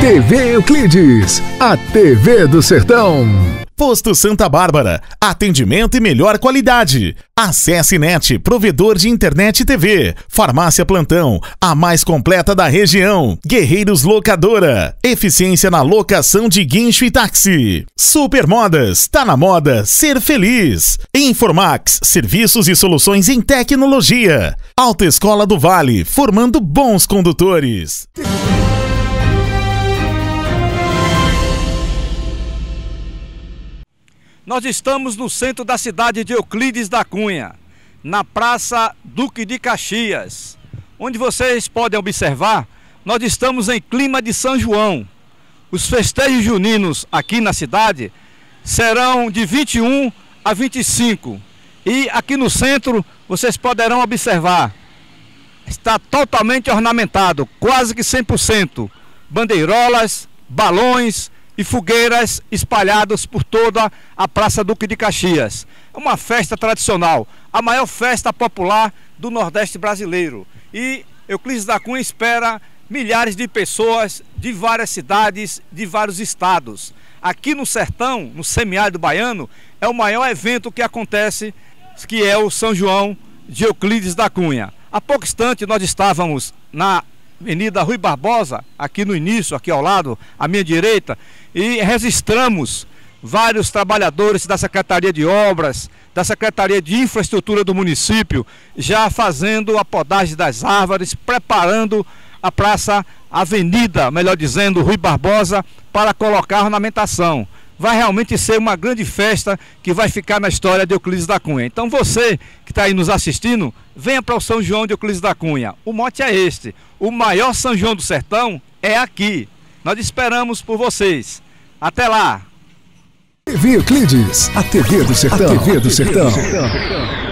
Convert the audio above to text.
TV Euclides, a TV do Sertão. Posto Santa Bárbara, atendimento e melhor qualidade. Acesse Net, provedor de internet e TV. Farmácia Plantão, a mais completa da região. Guerreiros Locadora, eficiência na locação de guincho e táxi. Supermodas, tá na moda ser feliz. Informax, serviços e soluções em tecnologia. Autoescola do Vale, formando bons condutores. Nós estamos no centro da cidade de Euclides da Cunha, na Praça Duque de Caxias, onde vocês podem observar, nós estamos em clima de São João. Os festejos juninos aqui na cidade serão de 21 a 25. E aqui no centro vocês poderão observar, está totalmente ornamentado, quase que 100%. Bandeirolas, balões, e fogueiras espalhadas por toda a Praça Duque de Caxias. É uma festa tradicional, a maior festa popular do Nordeste brasileiro. E Euclides da Cunha espera milhares de pessoas de várias cidades, de vários estados. Aqui no sertão, no semiárido baiano, é o maior evento que acontece, que é o São João de Euclides da Cunha. Há pouco instante nós estávamos na Avenida Rui Barbosa, aqui no início, aqui ao lado, à minha direita, e registramos vários trabalhadores da Secretaria de Obras, da Secretaria de Infraestrutura do município, já fazendo a podagem das árvores, preparando a praça, avenida, melhor dizendo, Rui Barbosa, para colocar ornamentação vai realmente ser uma grande festa que vai ficar na história de Euclides da Cunha. Então você que está aí nos assistindo, venha para o São João de Euclides da Cunha. O mote é este: o maior São João do Sertão é aqui. Nós esperamos por vocês. Até lá! TV Euclides, a TV do Sertão. A TV do Sertão.